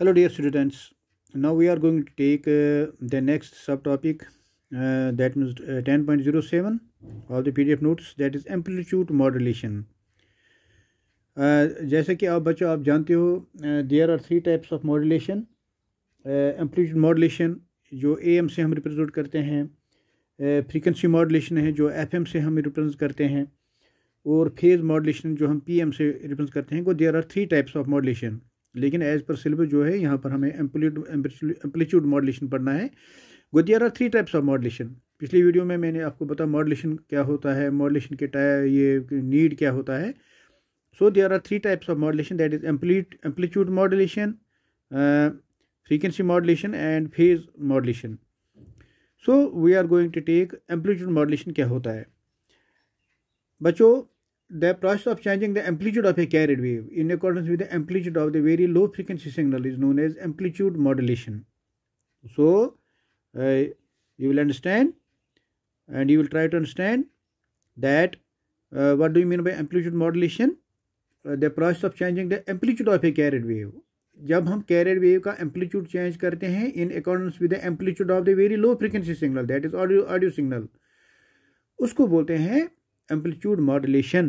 Hello dear students hello we are going to take the to subtopic that next ten point zero seven of the P D F notes that is modulation modulation uh, जैसे कि आप बच्चों आप जानते हो there are three types of modulation amplitude modulation जो A M से हम रिप्रेजेंट करते हैं फ्रीक्वेंसी uh, मॉडलेशन है जो एफ एम से हम रिप्रेजेंट करते हैं और फेज़ मॉडलेशन जो हम पी एम से रिप्रेजेंट करते हैं वो there are three types of modulation लेकिन एज पर सिलेबस जो है यहाँ पर हमें एम्पलीट्यूड मॉडलेशन पढ़ना है go there are three types of modulation पिछली वीडियो में मैंने आपको बताया मॉडलेशन क्या होता है मॉडलेशन के टाइप ये नीड क्या होता है so there are three types of modulation that is amplitude modulation frequency modulation and phase modulation so we are going to take amplitude modulation क्या होता है बच्चों the process of changing the amplitude of a carried wave in accordance with the amplitude of the very low frequency signal is known as amplitude modulation. So, uh, you will understand and you will try to understand that uh, what do you mean by amplitude modulation? Uh, the process of changing the amplitude of a carried wave. जब हम carrier wave का amplitude change करते हैं in accordance with the amplitude of the very low frequency signal that is audio audio signal उसको बोलते हैं amplitude modulation.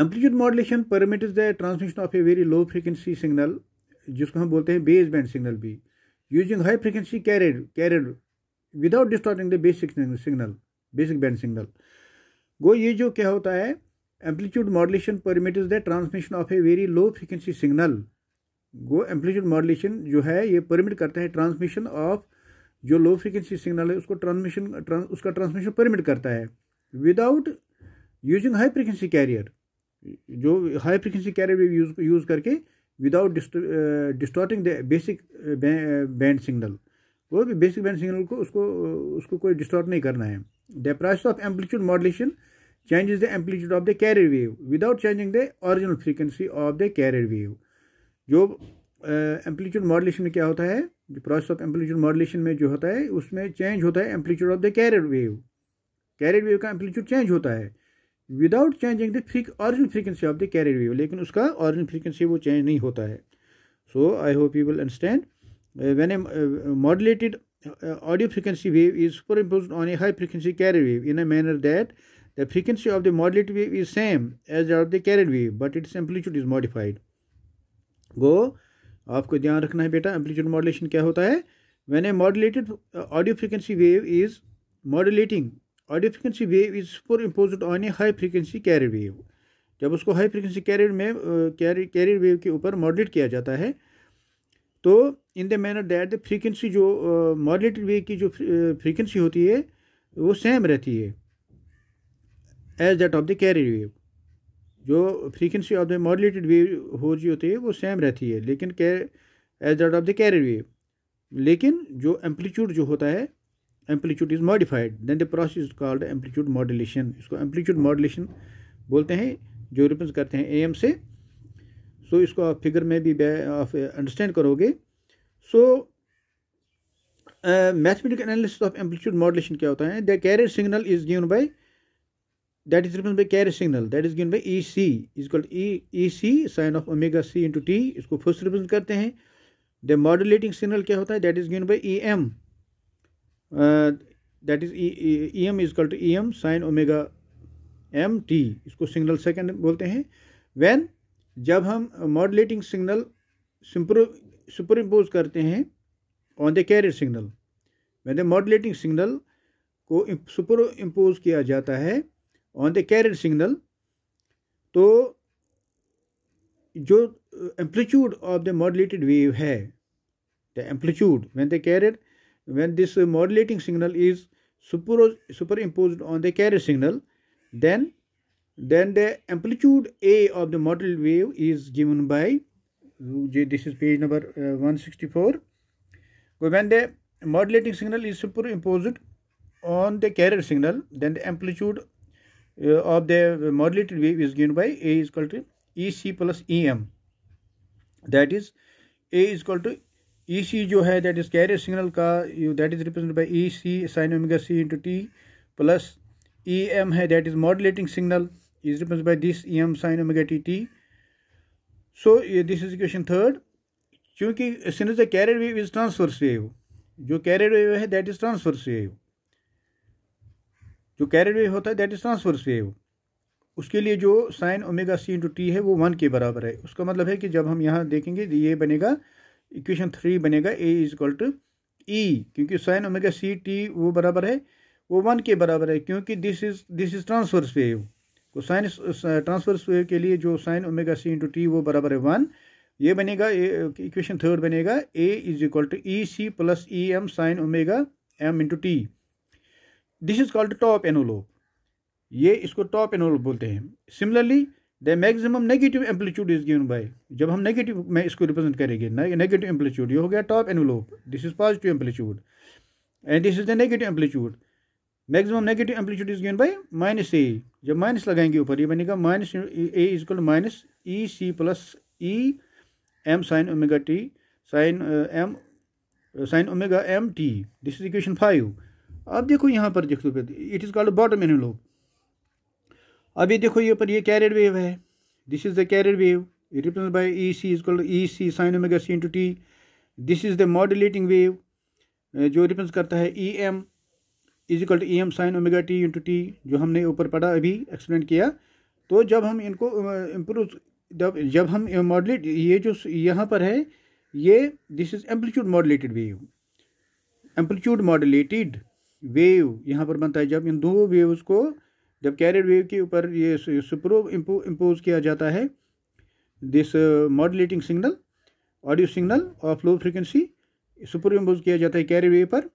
Amplitude modulation permits the transmission of a very low frequency signal जिसको हम बोलते हैं baseband signal भी using high frequency carried carried without distorting the basic signal basic band signal go ये जो क्या होता है amplitude modulation permit is the transmission of a very low frequency signal go amplitude modulation जो है ये permit करता है ट्रांसमिशन ऑफ जो लो फ्रिक्वेंसी सिग्नल है उसको ट्रांसमिशन ट्रांस, उसका ट्रांसमिशन परमिट करता है without using high frequency carrier जो हाई फ्रिक्वेंसी कैरियर यूज करके without distorting the basic band signal वो भी बेसिक बैंड सिग्नल को उसको uh, उसको कोई डिस्टॉर्ट नहीं करना है the price of amplitude modulation changes the amplitude of the carrier wave without changing the original frequency of the carrier wave जो एम्पलीट्यूड uh, मॉडलेशन में क्या होता है जो प्रोसेस ऑफ एम्पलीट्यूड मॉडलेशन में जो होता है उसमें चेंज होता है amplitude of the carrier wave carrier wave का एम्पलीट्यूड चेंज होता है without changing the frequency origin frequency of the carrier wave लेकिन उसका ऑरिजिन फ्रीकेंसी वो चेंज नहीं होता है so I hope you will understand when a modulated audio frequency wave is superimpose on a high frequency carrier wave in a manner that the frequency of the modulate wave is same as of the carrier wave but it's amplitude is modified गो आपको ध्यान रखना है बेटा amplitude modulation क्या होता है when a modulated audio frequency wave is modulating audio frequency wave is impose on a high frequency carrier wave जब उसको हाई फ्रिक्वेंसी कैरियर में कैरियर वेव के ऊपर मॉडलेट किया जाता है तो in the manner that the frequency जो मॉडलेटेड वेव की जो फ्रीक्वेंसी होती है वो सेम रहती है as that of the carrier wave जो frequency of the modulated wave हो जी होती है वो सेम रहती है लेकिन car as that of the carrier wave लेकिन जो एम्पलीट्यूड जो होता है amplitude is modified then the process is called amplitude modulation इसको एम्पलीट्यूड मॉडुलेशन बोलते हैं जो रिप्रेजेंट करते हैं एम से सो so, इसको आप फिगर में भी आप अंडरस्टैंड करोगे so mathematical analysis of amplitude modulation क्या होता है the carrier signal is given that is is by carrier signal that is is by E C is called E C sine of omega C into T इसको first represent करते हैं the modulating signal क्या होता है that is given E M that is E M is equal to E M sine omega M T इसको signal second बोलते हैं van जब हम मॉडलेटिंग सिग्नल सुपर इम्पोज करते हैं on the carrier signal when the modulating signal को superimpose किया जाता है ऑन द कैरियर सिग्नल तो जो amplitude of the modulated wave है the amplitude when the carrier when this uh, modulating signal is superimposed on the carrier signal then then the amplitude a of the model wave is given by this is page number uh, 164 when the modulating signal is superimposed on the carrier signal then the amplitude uh, of the modulated wave is given by a is equal to ec plus em that is a is equal to E e C जो है that is carrier signal का that is represent by E C sine omega C into T plus E M है that is modulating signal is represent by this E M sine omega T T so this is equation third क्योंकि since the carrier wave is transverse wave जो carrier wave है that is transverse wave जो carrier wave होता है that is transverse wave उसके लिए जो sine omega C into T है वो वन के बराबर है उसका मतलब है कि जब हम यहाँ देखेंगे ये बनेगा इक्वेशन थ्री बनेगा A is equal to E क्योंकि साइन ओमेगा सी टी वो बराबर है वो वन के बराबर है क्योंकि this is this is transverse wave तो साइन ट्रांसफर्स वेव के लिए जो sine omega C into T वो बराबर है वन ये बनेगा इक्वेशन थर्ड uh, बनेगा A is equal to E C plus E M sine omega M into T this is called top envelope ये इसको टॉप एनोलोप बोलते हैं similarly the maximum negative amplitude is given by जब हम negative में इसको represent करेंगे negative amplitude ये हो गया top envelope this is positive amplitude and this is the negative amplitude maximum negative amplitude is given by minus A जब minus लगाएंगे ऊपर ये बनेगा minus A is equal minus E C plus E M sine omega T sine M sine omega M T this is equation five अब देखो यहाँ पर देखो it is called bottom envelope अभी देखो ये पर ये कैरियर वेव है this is the carrier wave represent by E C is called E C sine omega C into T this is the modulating wave जो रिप्रेजेंट करता है E M is equal to E M sine omega T into T जो हमने ऊपर पढ़ा अभी explain किया तो जब हम इनको इम्प्रूव uh, जब जब हम मॉड्यूलेट ये जो यहाँ पर है ये this is amplitude modulated wave amplitude modulated wave यहाँ पर बनता है जब इन दो वेव्स को जब कैरियर वेव के ऊपर ये सुप्रो इम्पोज किया जाता है this modulating signal audio signal और फ्लो फ्रिक्वेंसी सुपर इम्पोज किया जाता है कैरियर वेव पर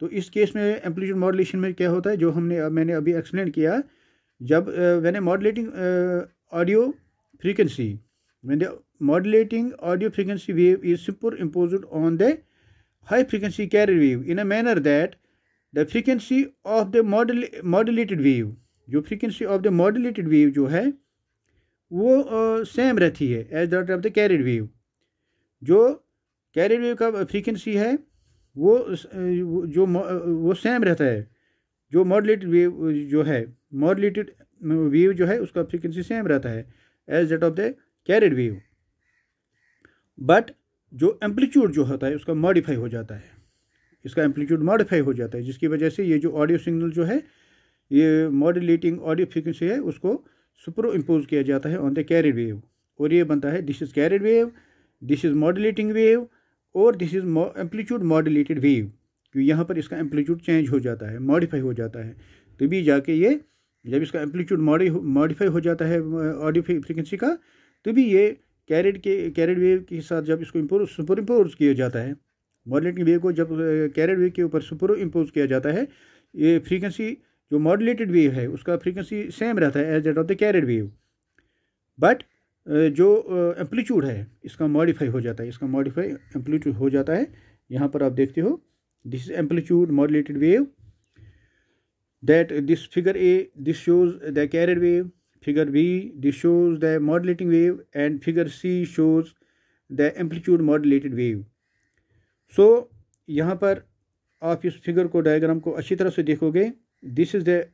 तो इस केस में एम्पलीट्यूड मॉडलेशन में क्या होता है जो हमने मैंने अभी एक्सप्लेन किया जब मैंने modulating audio frequency when modulating audio audio wave is super superimposed on the high frequency carrier wave in a manner that the frequency of the model modulated wave जो frequency of the modulated wave जो है वो same रहती है as that of the carrier wave जो carrier wave का frequency है वो जो वो सेम रहता है जो मॉडलेटेड वेव जो है मॉडलेटेड वेव जो है उसका फ्रीक्वेंसी सेम रहता है as that of the carrier wave but जो एम्पलीट्यूड जो होता है उसका मॉडिफाई हो जाता है इसका एम्पलीट्यूड मॉडिफाई हो जाता है जिसकी वजह से ये जो ऑडियो सिग्नल जो है ये मॉडलेटिंग ऑडियो फ्रिक्वेंसी है उसको सुपरो इम्पोज किया जाता है ऑन द कैरियर वेव और ये बनता है this is carrier wave this is modulating wave और this is amplitude modulated wave क्योंकि यहाँ पर इसका एम्पलीट्यूड चेंज हो जाता है मॉडिफाई हो जाता है तभी जाके ये जब इसका एम्पलीट्यूड मॉडिफाई हो जाता है ऑडियो फ्रिक्वेंसी का तभी ये कैरेट के कैरेट वेव के साथ जब इसको इम्पोज सुपर इम्पोज किया जाता है मॉडलेटिंग वेव को जब कैरेट वेव के ऊपर सुपर इम्पोज किया जाता है ये फ्रीक्वेंसी जो मॉडलेटेड वेव है उसका फ्रीक्वेंसी सेम रहता है as that of the carrier wave but जो एम्पलीट्यूड है इसका मॉडिफाई हो जाता है इसका मॉडिफाई एम्पलीट्यूड हो जाता है यहाँ पर आप देखते हो this is amplitude modulated wave that this figure A this shows the carrier wave figure B this shows the modulating wave and figure C shows the amplitude modulated wave so यहाँ पर आप इस फिगर को diagram को अच्छी तरह से देखोगे दिस इज़ द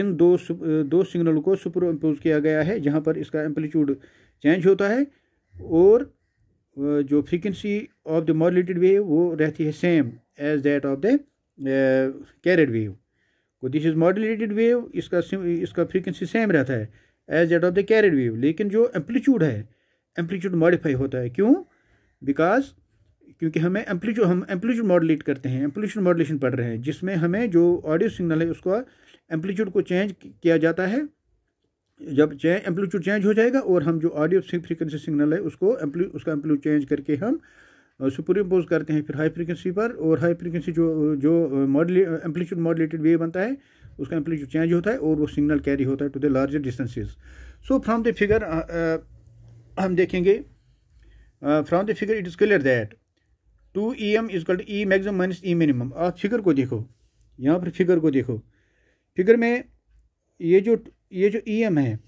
इन दो दो सिग्नल को सुपर इम्पोज किया गया है जहाँ पर इसका एम्पलीट्यूड चेंज होता है और जो frequency of the modulated wave वो रहती है same as that of the carrier wave को दिस इज़ मॉडलेटेड वेव इसका इसका फ्रीक्वेंसी सेम रहता है as that of the carrier wave लेकिन जो एम्पलीट्यूड है एम्पलीट्यूड मॉडिफाई होता है क्यों बिकॉज क्योंकि हमें एम्पलीट्यूड हम एम्पलीट्यूड मॉडलेट करते हैं एम्पलीट्यूड मॉडलेशन पढ़ रहे हैं जिसमें हमें जो ऑडियो सिग्नल है उसका एम्पलीट्यूड को चेंज किया जाता है जब चेंज एम्पलीट्यूड चेंज हो जाएगा और हम जो ऑडियो फ्रीक्वेंसी सिग्नल है उसको एम्पली उसका एम्पलीट्यूड चेंज करके हम सुपर इम्पोज करते हैं फिर हाई फ्रीक्वेंसी पर और हाई फ्रीक्वेंसी जो जो मॉडल एम्पलीट्यूड मॉडलेटेड वे बनता है उसका एम्पलीट्यूड चेंज होता है और वो सिग्नल कैरी होता है to the larger distances so from the figure हम देखेंगे from the figure it is clear that two E M is equal to E maximum minus E minimum आप फिगर को देखो यहाँ पर फिगर को देखो फिगर में ये जो ये जो ई e एम है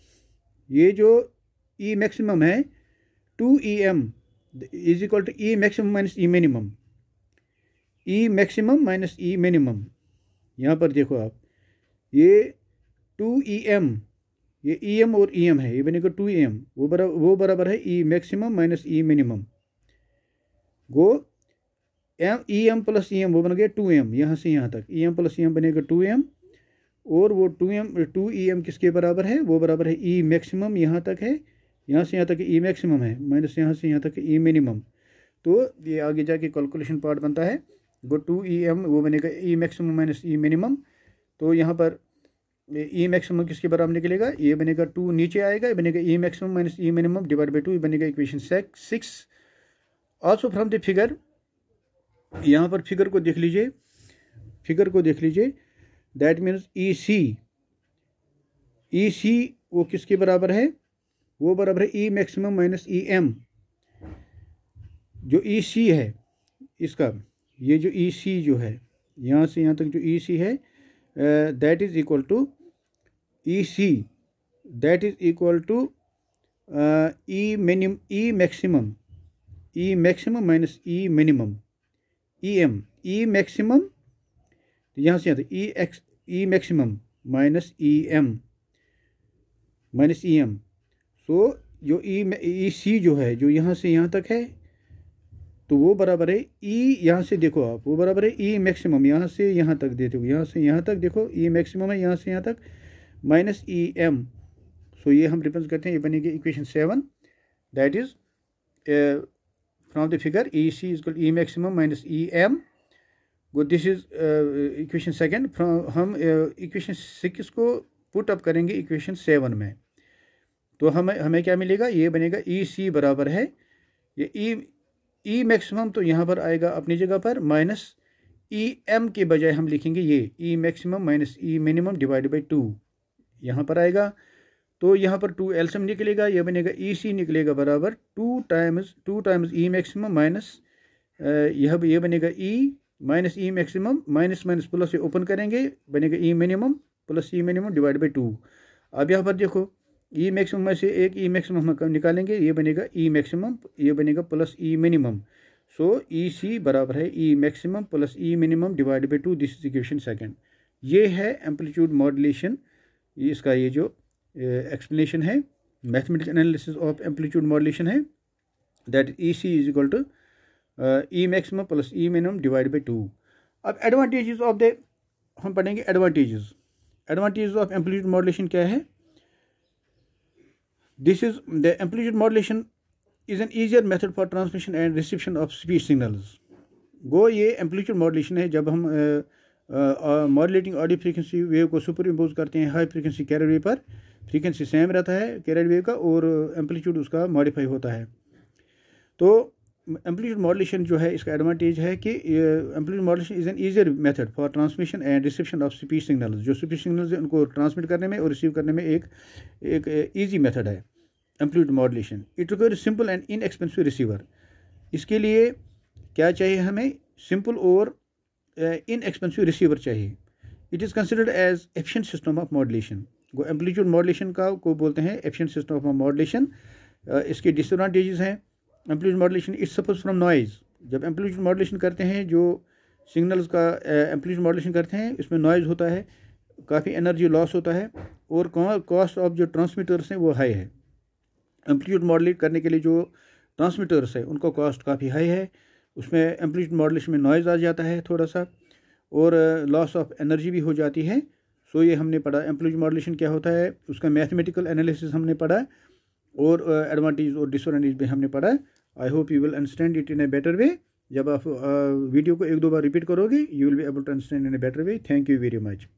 ये जो ई e मैक्सिमम है two E M is equal to E maximum minus E minimum E maximum minus E minimum यहाँ पर देखो आप ये टू ई एम ये ई e एम और ई एम है ये बनेगा टू ई एम वो बराबर वो बराबर है E maximum minus E minimum गो M E M plus E M वो बन गया टू एम यहाँ से यहाँ तक E M plus E M बनेगा टू एम और वो two M two E M किसके बराबर है वो बराबर है ई e मैक्सिमम यहाँ तक है यहाँ से यहाँ तक ई e मैक्सिमम है माइनस यहाँ से यहाँ तक ई e मिनिमम तो ये आगे जाके कैलकुलेशन पार्ट बनता है वो टू ई एम वो बनेगा E maximum minus E minimum तो यहाँ पर ई मैक्सिमम किसके बराबर निकलेगा ये बनेगा टू नीचे आएगा ये बनेगा E maximum minus E minimum divide by two ये बनेगा equation six also from the figure यहाँ पर फिगर को देख लीजिए फिगर को देख लीजिए दैट मीन्स ई सी ई सी वो किसके बराबर है वो बराबर है E maximum minus E M जो ई e सी है इसका ये जो ई e सी जो है यहाँ से यहाँ तक जो ई e सी है that is equal to E C that is equal to E minimum E maximum E maximum minus E minimum E M E maximum यहाँ से यहाँ तो E X E maximum minus E M minus E M so जो E ई सी जो है जो यहाँ से यहाँ तक है तो वो बराबर है ई e, यहाँ से देखो आप वो बराबर है ई e मैक्सिमम यहाँ से यहाँ तक देते हो यहाँ से यहाँ तक देखो ई e मैक्सिमम है यहाँ से यहाँ तक माइनस ई एम सो ये हम रिप्रेजेंट करते हैं ये बनेगी equation seven that is from the figure EC is equal to E maximum minus EM. Good, this is uh, equation second. From हम uh, equation सिक्स को पुट अप करेंगे equation seven में तो हमें हमें क्या मिलेगा ये बनेगा ई e सी बराबर है ये ई ई मैक्सिमम तो यहाँ पर आएगा अपनी जगह पर माइनस ई एम के बजाय हम लिखेंगे ये E maximum minus E minimum divide by two यहाँ पर आएगा तो यहाँ पर टू एल्सम निकलेगा यह बनेगा ई e सी निकलेगा बराबर two times two times E maximum minus यह e e ये बनेगा E minus E maximum minus minus plus ये ओपन करेंगे बनेगा E minimum plus E minimum divide by two अब यहाँ पर देखो ई मैक्सिमम में से एक ई मैक्सिमम हम निकालेंगे ये बनेगा ई मैक्सिमम ये बनेगा प्लस ई मिनिमम सो ई सी बराबर है E maximum plus E minimum divide by two this equation second ये है एम्पलीट्यूड मॉडलेशन इसका ये जो एक्सप्लेनेशन है mathematical analysis of amplitude modulation है that E C is equal to E maximum plus E minimum divide by two अब advantages of the हम पढ़ेंगे advantages advantages of amplitude modulation क्या है this is the amplitude modulation is an easier method for transmission and reception of speech signals गो ये amplitude modulation है जब हम मॉडलेटिंग ऑडियो फ्रिक्वेंसी वेव को सुपर इम्पोज करते हैं हाई फ्रिक्वेंसी कैरवे पर फ्रीक्वेंसी सेम रहता है कैरेट वेव का और एम्पलीट्यूड उसका मॉडिफाई होता है तो एम्पलीट्यूड मॉडलेशन जो है इसका एडवांटेज है कि amplitude modulation is an easier method for transmission and reception of speech signals जो स्पीच सिग्नल्स हैं उनको ट्रांसमिट करने में और रिसीव करने में एक एक ईजी मेथड है amplitude modulation it require simple and inexpensive receiver इसके लिए क्या चाहिए हमें सिंपल और इन एक्सपेंसिव रिसीवर चाहिए it is considered as efficient system of modulation वो एम्पलीट्यूड मॉडलेशन का को बोलते हैं एफिशिएंट सिस्टम ऑफ मॉडलेशन इसके डिसएडवांटेजेस हैं amplitude modulation it suffers from noise जब एम्पलीट्यूड मॉडलेशन करते हैं जो सिग्नल्स का एम्पलीट्यूड मॉडलेशन करते हैं इसमें नॉइज़ होता है काफ़ी एनर्जी लॉस होता है और कॉस्ट ऑफ जो ट्रांसमीटर्स हैं वो हाई है एम्पलीट्यूड मॉडलेट करने के लिए जो ट्रांसमीटर्स है उनका कॉस्ट काफ़ी हाई है उसमें एम्पलीट्यूड मॉडलेशन में नॉइज़ आ जाता है थोड़ा सा और लॉस ऑफ एनर्जी भी हो जाती है सो ये हमने पढ़ा एम्प्लॉज मॉडलेशन क्या होता है उसका मैथमेटिकल एनालिसिस हमने पढ़ा और एडवांटेज और डिसएडवांटेज भी हमने पढ़ा I hope you will understand it in a better way जब आप वीडियो को एक दो बार रिपीट करोगे you will be able to understand in a better way thank you very much